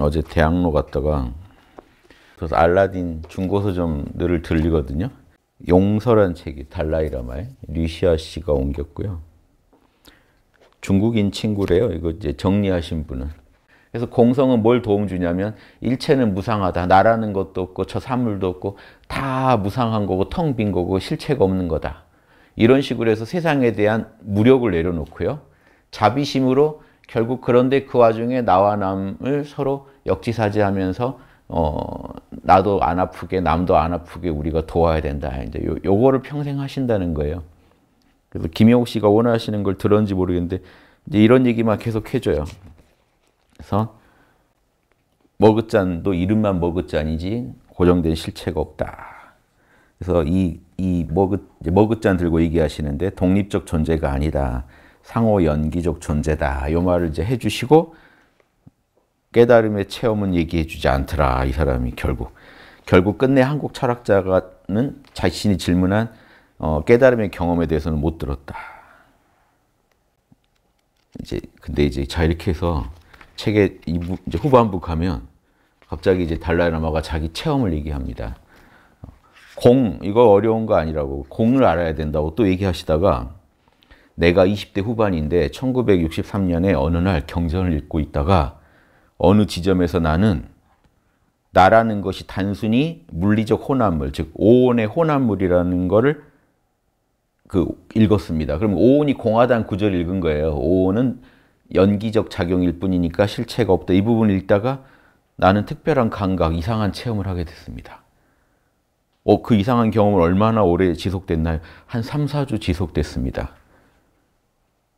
어제 대학로 갔다가 그래서 알라딘 중고서점들을 들리거든요. 용서란 책이 달라이라마의 류시아 씨가 옮겼고요. 중국인 친구래요. 이거 이제 정리하신 분은. 그래서 공성은 뭘 도움 주냐면 일체는 무상하다. 나라는 것도 없고 저 사물도 없고 다 무상한 거고 텅 빈 거고 실체가 없는 거다. 이런 식으로 해서 세상에 대한 무력을 내려놓고요. 자비심으로 결국 그런데 그 와중에 나와 남을 서로 역지사지하면서 어, 나도 안 아프게 남도 안 아프게 우리가 도와야 된다. 이제 요, 요거를 평생 하신다는 거예요. 그래서 김영욱 씨가 원하시는 걸 들었는지 모르겠는데 이제 이런 얘기만 계속 해줘요. 그래서 머그잔도 이름만 머그잔이지 고정된 실체가 없다. 그래서 이, 이 머그, 머그잔 들고 얘기하시는데 독립적 존재가 아니다. 상호 연기적 존재다. 이 말을 이제 해주시고 깨달음의 체험은 얘기해주지 않더라. 이 사람이 결국 결국 끝내 한국 철학자가는 자신이 질문한 어, 깨달음의 경험에 대해서는 못 들었다. 이제 근데 이제 자 이렇게 해서 책의 이부, 이제 후반부 가면 갑자기 이제 달라이라마가 자기 체험을 얘기합니다. 어, 공 이거 어려운 거 아니라고 공을 알아야 된다고 또 얘기하시다가 내가 20대 후반인데 1963년에 어느 날 경전을 읽고 있다가 어느 지점에서 나는 나라는 것이 단순히 물리적 혼합물, 즉 오온의 혼합물이라는 것을 그 읽었습니다. 그럼 오온이 공하다 구절 읽은 거예요. 오온은 연기적 작용일 뿐이니까 실체가 없다. 이 부분을 읽다가 나는 특별한 감각, 이상한 체험을 하게 됐습니다. 어, 그 이상한 경험은 얼마나 오래 지속됐나요? 한 3, 4주 지속됐습니다.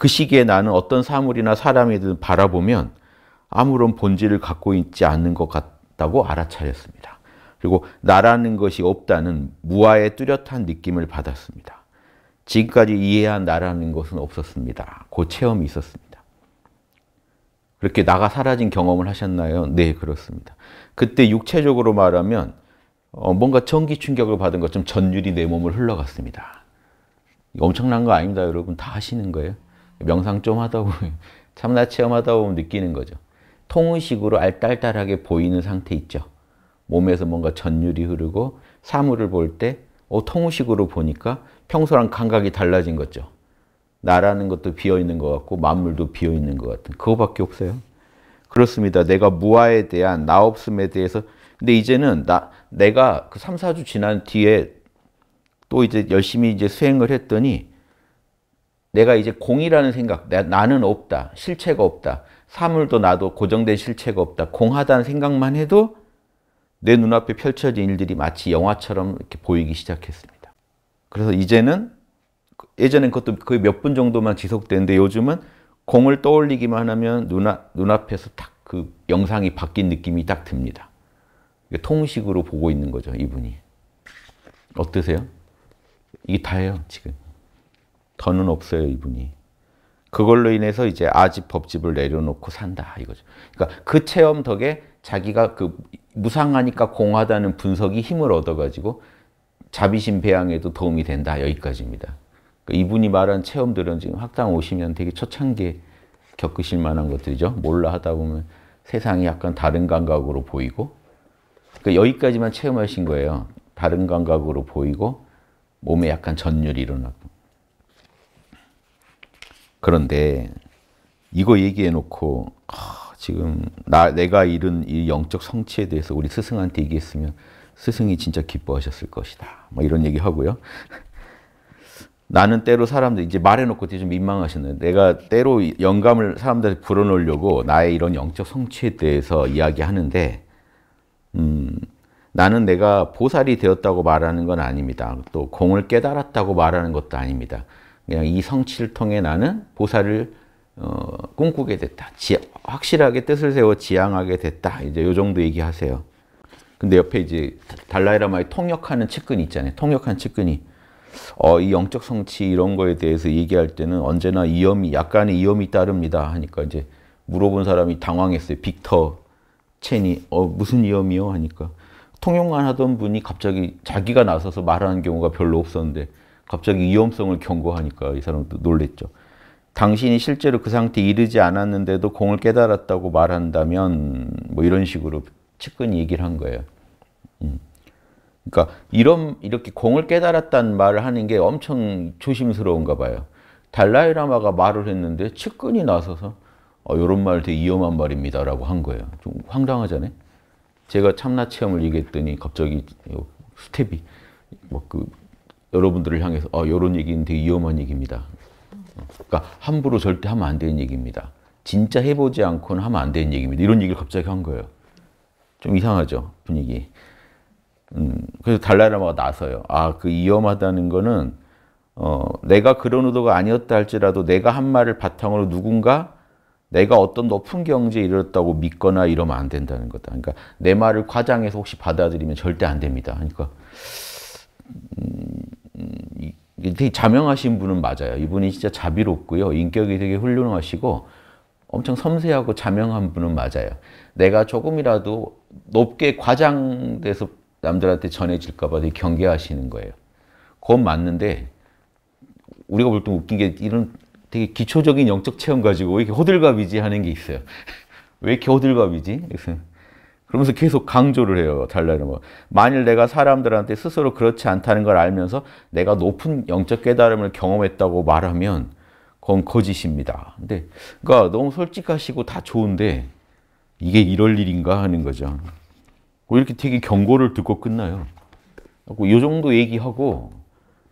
그 시기에 나는 어떤 사물이나 사람이든 바라보면 아무런 본질을 갖고 있지 않는 것 같다고 알아차렸습니다. 그리고 나라는 것이 없다는 무아의 뚜렷한 느낌을 받았습니다. 지금까지 이해한 나라는 것은 없었습니다. 그 체험이 있었습니다. 그렇게 나가 사라진 경험을 하셨나요? 네, 그렇습니다. 그때 육체적으로 말하면 어, 뭔가 전기 충격을 받은 것처럼 전율이 내 몸을 흘러갔습니다. 엄청난 거 아닙니다, 여러분. 다 하시는 거예요. 명상 좀 하다 보면 참나 체험하다 보면 느끼는 거죠. 통의식으로 알딸딸하게 보이는 상태 있죠. 몸에서 뭔가 전율이 흐르고 사물을 볼때 어, 통의식으로 보니까 평소랑 감각이 달라진 거죠. 나라는 것도 비어있는 것 같고 만물도 비어있는 것 같은 그거밖에 없어요. 그렇습니다. 내가 무아에 대한 나 없음에 대해서 근데 이제는 나 내가 그 3, 4주 지난 뒤에 또 이제 열심히 이제 수행을 했더니 내가 이제 공이라는 생각, 나, 나는 없다, 실체가 없다, 사물도 나도 고정된 실체가 없다, 공하다는 생각만 해도 내 눈앞에 펼쳐진 일들이 마치 영화처럼 이렇게 보이기 시작했습니다. 그래서 이제는 그, 예전엔 그것도 거의 몇 분 정도만 지속되는데 요즘은 공을 떠올리기만 하면 눈앞, 눈앞에서 딱 그 영상이 바뀐 느낌이 딱 듭니다. 통식으로 보고 있는 거죠, 이분이. 어떠세요? 이게 다예요, 지금. 더는 없어요, 이분이. 그걸로 인해서 이제 아집 법집을 내려놓고 산다 이거죠. 그러니까 그 체험 덕에 자기가 그 무상하니까 공하다는 분석이 힘을 얻어가지고 자비심 배양에도 도움이 된다 여기까지입니다. 그러니까 이분이 말한 체험들은 지금 학당 오시면 되게 초창기에 겪으실 만한 것들이죠. 몰라 하다 보면 세상이 약간 다른 감각으로 보이고 그러니까 여기까지만 체험하신 거예요. 다른 감각으로 보이고 몸에 약간 전율이 일어나고 그런데 이거 얘기해 놓고 아, 지금 나 내가 이룬 이 영적 성취에 대해서 우리 스승한테 얘기했으면 스승이 진짜 기뻐하셨을 것이다. 뭐 이런 얘기 하고요. 나는 때로 사람들 이제 말해놓고 되게 좀 민망하셨는데 내가 때로 영감을 사람들한테 불어넣으려고 나의 이런 영적 성취에 대해서 이야기하는데 음, 나는 내가 보살이 되었다고 말하는 건 아닙니다. 또 공을 깨달았다고 말하는 것도 아닙니다. 그냥 이 성취를 통해 나는 보살을 어, 꿈꾸게 됐다. 지, 확실하게 뜻을 세워 지향하게 됐다. 이제 요 정도 얘기하세요. 근데 옆에 이제 달라이라마의 통역하는 측근이 있잖아요. 통역하는 측근이. 어, 이 영적 성취 이런 거에 대해서 얘기할 때는 언제나 위험이, 약간의 위험이 따릅니다. 하니까 이제 물어본 사람이 당황했어요. 빅터 첸이, 어, 무슨 위험이요? 하니까. 통역만 하던 분이 갑자기 자기가 나서서 말하는 경우가 별로 없었는데 갑자기 위험성을 경고하니까 이 사람도 놀랬죠. 당신이 실제로 그 상태에 이르지 않았는데도 공을 깨달았다고 말한다면 뭐 이런 식으로 측근이 얘기를 한 거예요. 음. 그러니까 이런 이렇게 공을 깨달았다는 말을 하는 게 엄청 조심스러운가 봐요. 달라이라마가 말을 했는데 측근이 나서서 어, 이런 말 되게 위험한 말입니다라고 한 거예요. 좀 황당하잖아요. 제가 참나 체험을 얘기했더니 갑자기 스텝이 막그 뭐 여러분들을 향해서 어, 아, 이런 얘기는 되게 위험한 얘기입니다. 그러니까 함부로 절대 하면 안 되는 얘기입니다. 진짜 해보지 않고는 하면 안 되는 얘기입니다. 이런 얘기를 갑자기 한 거예요. 좀 이상하죠 분위기. 음, 그래서 달라라마가 나서요. 아그 위험하다는 거는 어, 내가 그런 의도가 아니었다 할지라도 내가 한 말을 바탕으로 누군가 내가 어떤 높은 경지에 이르렀다고 믿거나 이러면 안 된다는 거다. 그러니까 내 말을 과장해서 혹시 받아들이면 절대 안 됩니다. 그러니까 음, 음, 되게 자명하신 분은 맞아요. 이분이 진짜 자비롭고요. 인격이 되게 훌륭하시고 엄청 섬세하고 자명한 분은 맞아요. 내가 조금이라도 높게 과장돼서 남들한테 전해질까 봐 되게 경계하시는 거예요. 그건 맞는데 우리가 볼 때 웃긴 게 이런 되게 기초적인 영적 체험 가지고 이렇게 호들갑이지 하는 게 있어요. 왜 이렇게 호들갑이지? 그래서 그러면서 계속 강조를 해요. 달라는 만일 내가 사람들한테 스스로 그렇지 않다는 걸 알면서 내가 높은 영적 깨달음을 경험했다고 말하면 그건 거짓입니다. 근데 그러니까 너무 솔직하시고 다 좋은데 이게 이럴 일인가 하는 거죠. 뭐 이렇게 되게 경고를 듣고 끝나요. 이 정도 얘기하고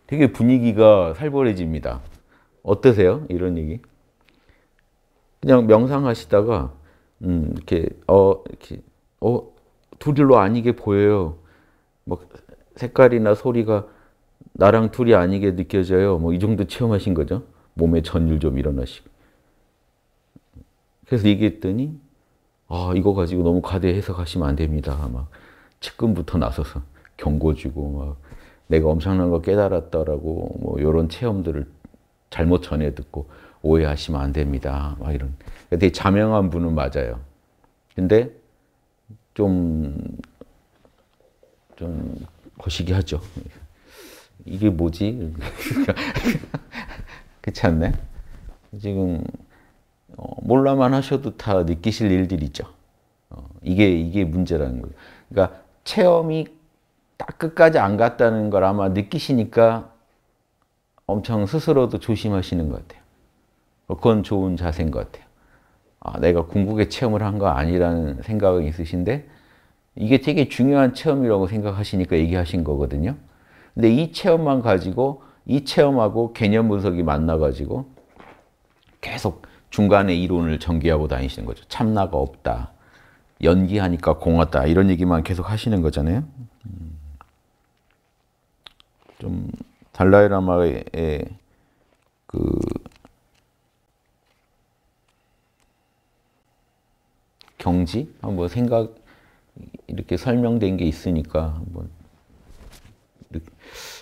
되게 분위기가 살벌해집니다. 어떠세요? 이런 얘기. 그냥 명상하시다가 음, 이렇게 어 이렇게 어, 둘일로 아니게 보여요. 뭐 색깔이나 소리가 나랑 둘이 아니게 느껴져요. 뭐 이 정도 체험하신 거죠. 몸에 전율 좀 일어나시고. 그래서 얘기했더니 아 이거 가지고 너무 과대 해석하시면 안 됩니다. 막 측근부터 나서서 경고 주고 막 내가 엄청난 걸 깨달았다라고 뭐 이런 체험들을 잘못 전해 듣고 오해하시면 안 됩니다. 막 이런. 되게 자명한 분은 맞아요. 근데 좀, 좀 거시기 하죠. 이게 뭐지? 그렇지 않나요? 지금 어, 몰라만 하셔도 다 느끼실 일들 있죠. 어, 이게 이게 문제라는 거예요. 그러니까 체험이 딱 끝까지 안 갔다는 걸 아마 느끼시니까 엄청 스스로도 조심하시는 것 같아요. 그건 좋은 자세인 것 같아요. 아, 내가 궁극의 체험을 한 거 아니라는 생각이 있으신데 이게 되게 중요한 체험이라고 생각하시니까 얘기하신 거거든요. 근데 이 체험만 가지고 이 체험하고 개념 분석이 만나가지고 계속 중간에 이론을 전개하고 다니시는 거죠. 참나가 없다. 연기하니까 공하다. 이런 얘기만 계속 하시는 거잖아요. 음. 좀 달라이라마의 그 정지, 아, 뭐 생각 이렇게 설명된 게 있으니까 한번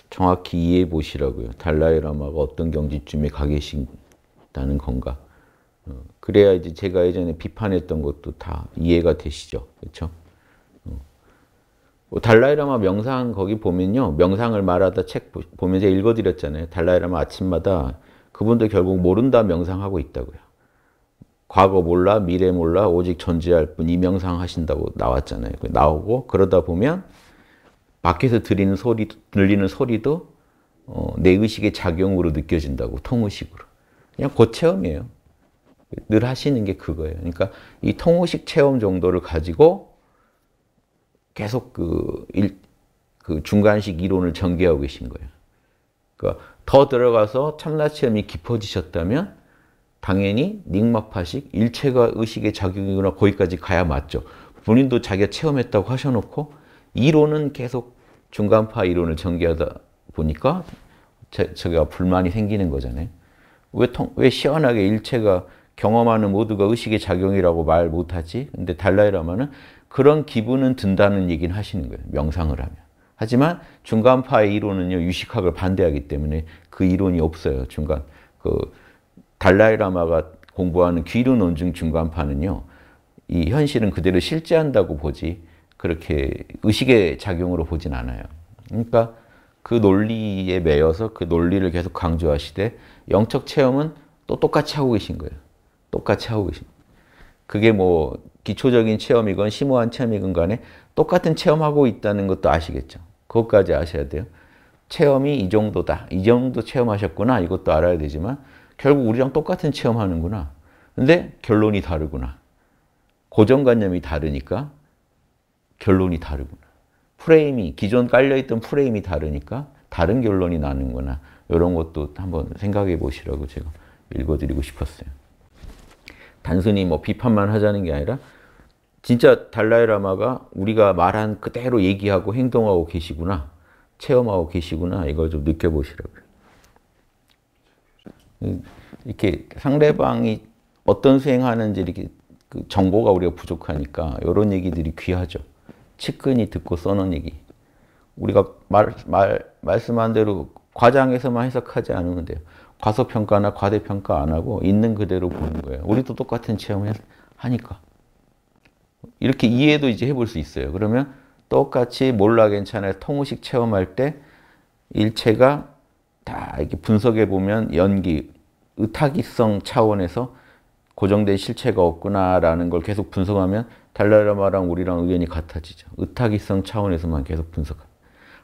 정확히 이해해 보시라고요. 달라이라마가 어떤 경지쯤에 가 계신다는 건가. 어, 그래야 이제 제가 예전에 비판했던 것도 다 이해가 되시죠. 그렇죠? 달라이라마 명상 거기 보면요. 명상을 말하다 책 보면 제가 읽어드렸잖아요. 달라이라마 아침마다 그분도 결국 모른다 명상하고 있다고요. 과거 몰라, 미래 몰라, 오직 존재할 뿐 이명상 하신다고 나왔잖아요. 나오고 그러다 보면 밖에서 들리는 소리, 들리는 소리도 어, 내 의식의 작용으로 느껴진다고 통의식으로. 그냥 그 체험이에요. 늘 하시는 게 그거예요. 그러니까 이 통의식 체험 정도를 가지고 계속 그, 일, 그 중간식 이론을 전개하고 계신 거예요. 그러니까 더 들어가서 참나 체험이 깊어지셨다면 당연히 닉마파식 일체가 의식의 작용이거나 거기까지 가야 맞죠. 본인도 자기가 체험했다고 하셔놓고 이론은 계속 중간파 이론을 전개하다 보니까 제가 불만이 생기는 거잖아요. 왜, 통, 왜 시원하게 일체가 경험하는 모두가 의식의 작용이라고 말 못하지? 근데 달라이라마는 그런 기분은 든다는 얘기는 하시는 거예요. 명상을 하면. 하지만 중간파의 이론은요, 유식학을 반대하기 때문에 그 이론이 없어요. 중간, 그, 달라이라마가 공부하는 귀로 논증 중간판는요이 현실은 그대로 실제한다고 보지 그렇게 의식의 작용으로 보진 않아요. 그러니까 그 논리에 매여서 그 논리를 계속 강조하시되 영적 체험은 또 똑같이 하고 계신 거예요. 똑같이 하고 계신 그게 뭐 기초적인 체험이건 심오한 체험이건 간에 똑같은 체험하고 있다는 것도 아시겠죠. 그것까지 아셔야 돼요. 체험이 이 정도다. 이 정도 체험하셨구나. 이것도 알아야 되지만 결국 우리랑 똑같은 체험하는구나. 근데 결론이 다르구나. 고정관념이 다르니까 결론이 다르구나. 프레임이, 기존 깔려있던 프레임이 다르니까 다른 결론이 나는구나. 이런 것도 한번 생각해 보시라고 제가 읽어드리고 싶었어요. 단순히 뭐 비판만 하자는 게 아니라 진짜 달라이라마가 우리가 말한 그대로 얘기하고 행동하고 계시구나. 체험하고 계시구나. 이걸 좀 느껴보시라고요. 이렇게 상대방이 어떤 수행하는지 이렇게 그 정보가 우리가 부족하니까 이런 얘기들이 귀하죠. 측근이 듣고 써놓은 얘기. 우리가 말, 말, 말씀한 대로 과장에서만 해석하지 않으면 돼요. 과소평가나 과대평가 안 하고 있는 그대로 보는 거예요. 우리도 똑같은 체험을 하니까. 이렇게 이해도 이제 해볼 수 있어요. 그러면 똑같이 몰라 괜찮아요. 통우식 체험할 때 일체가 다 이렇게 분석해 보면 연기, 의타기성 차원에서 고정된 실체가 없구나라는 걸 계속 분석하면 달라라마랑 우리랑 의견이 같아지죠. 의타기성 차원에서만 계속 분석한.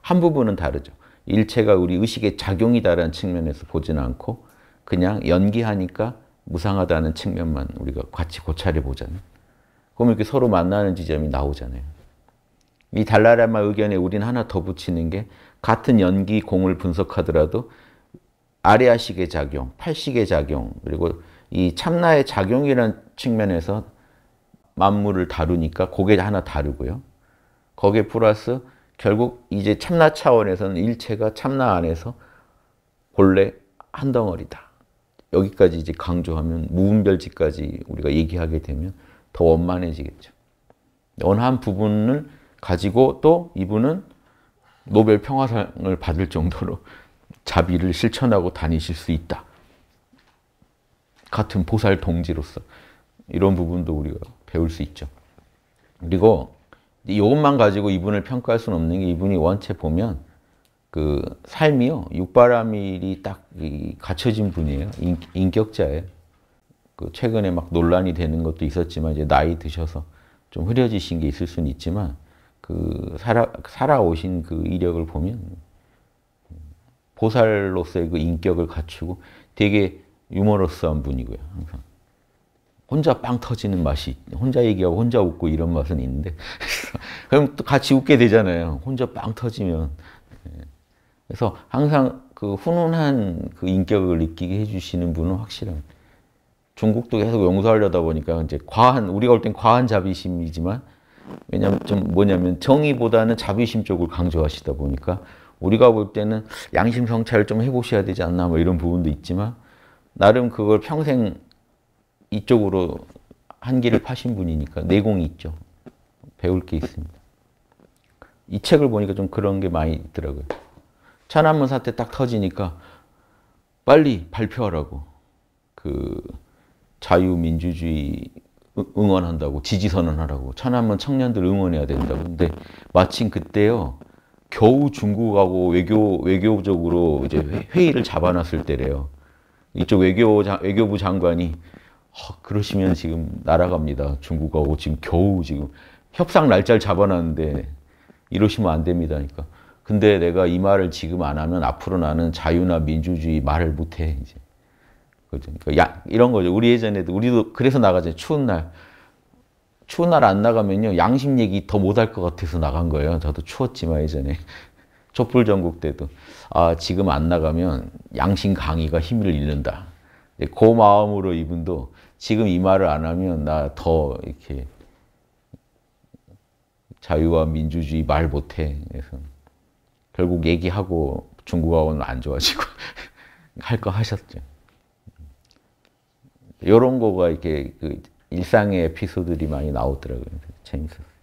한 부분은 다르죠. 일체가 우리 의식의 작용이다라는 측면에서 보지는 않고 그냥 연기하니까 무상하다는 측면만 우리가 같이 고찰해 보자는. 그럼 이렇게 서로 만나는 지점이 나오잖아요. 이 달라라마 의견에 우린 하나 더 붙이는 게 같은 연기 공을 분석하더라도 아레아식의 작용, 팔식의 작용, 그리고 이 참나의 작용이라는 측면에서 만물을 다루니까 그게 하나 다르고요. 거기에 플러스 결국 이제 참나 차원에서는 일체가 참나 안에서 본래 한 덩어리다. 여기까지 이제 강조하면 무분별지까지 우리가 얘기하게 되면 더 원만해지겠죠. 원한 부분을 가지고 또 이분은 노벨 평화상을 받을 정도로 자비를 실천하고 다니실 수 있다. 같은 보살 동지로서 이런 부분도 우리가 배울 수 있죠. 그리고 이것만 가지고 이분을 평가할 수는 없는 게 이분이 원체 보면 그 삶이요 육바라밀이 딱 갖춰진 분이에요 인, 격자예요 그 최근에 막 논란이 되는 것도 있었지만 이제 나이 드셔서 좀 흐려지신 게 있을 수는 있지만 그 살아 살아오신 그 이력을 보면 보살로서의 그 인격을 갖추고 되게 유머러스한 분이고요. 항상 혼자 빵 터지는 맛이 혼자 얘기하고 혼자 웃고 이런 맛은 있는데 그럼 또 같이 웃게 되잖아요. 혼자 빵 터지면 예. 그래서 항상 그 훈훈한 그 인격을 느끼게 해주시는 분은 확실한. 중국도 계속 용서하려다 보니까 이제 과한 우리가 볼 땐 과한 자비심이지만 왜냐면 좀 뭐냐면 정의보다는 자비심 쪽을 강조하시다 보니까 우리가 볼 때는 양심 성찰을 좀 해보셔야 되지 않나 뭐 이런 부분도 있지만 나름 그걸 평생 이쪽으로 한 길을 파신 분이니까 내공이 있죠. 배울 게 있습니다. 이 책을 보니까 좀 그런 게 많이 있더라고요. 천안문 사태 딱 터지니까 빨리 발표하라고 그 자유민주주의 응원한다고 지지 선언하라고 천안문 청년들 응원해야 된다고 근데 마침 그때요 겨우 중국하고 외교 외교적으로 이제 회의를 잡아놨을 때래요 이쪽 외교 외교부 장관이 어, 그러시면 지금 날아갑니다 중국하고 지금 겨우 지금 협상 날짜를 잡아놨는데 이러시면 안 됩니다니까 근데 내가 이 말을 지금 안 하면 앞으로 나는 자유나 민주주의 말을 못해 이제 그죠? 그러니까 야, 이런 거죠. 우리 예전에도 우리도 그래서 나가잖아요. 추운 날. 추운 날 안 나가면요. 양심 얘기 더 못할 것 같아서 나간 거예요. 저도 추웠지만 예전에. 촛불 전국 때도 아 지금 안 나가면 양심 강의가 힘을 잃는다. 네, 그 마음으로 이분도 지금 이 말을 안 하면 나 더 이렇게 자유와 민주주의 말 못해. 그래서 결국 얘기하고 중국하고는 안 좋아지고 할 거 하셨죠. 이런 거가 이렇게 그 일상의 에피소드들이 많이 나오더라고요. 재밌었어요.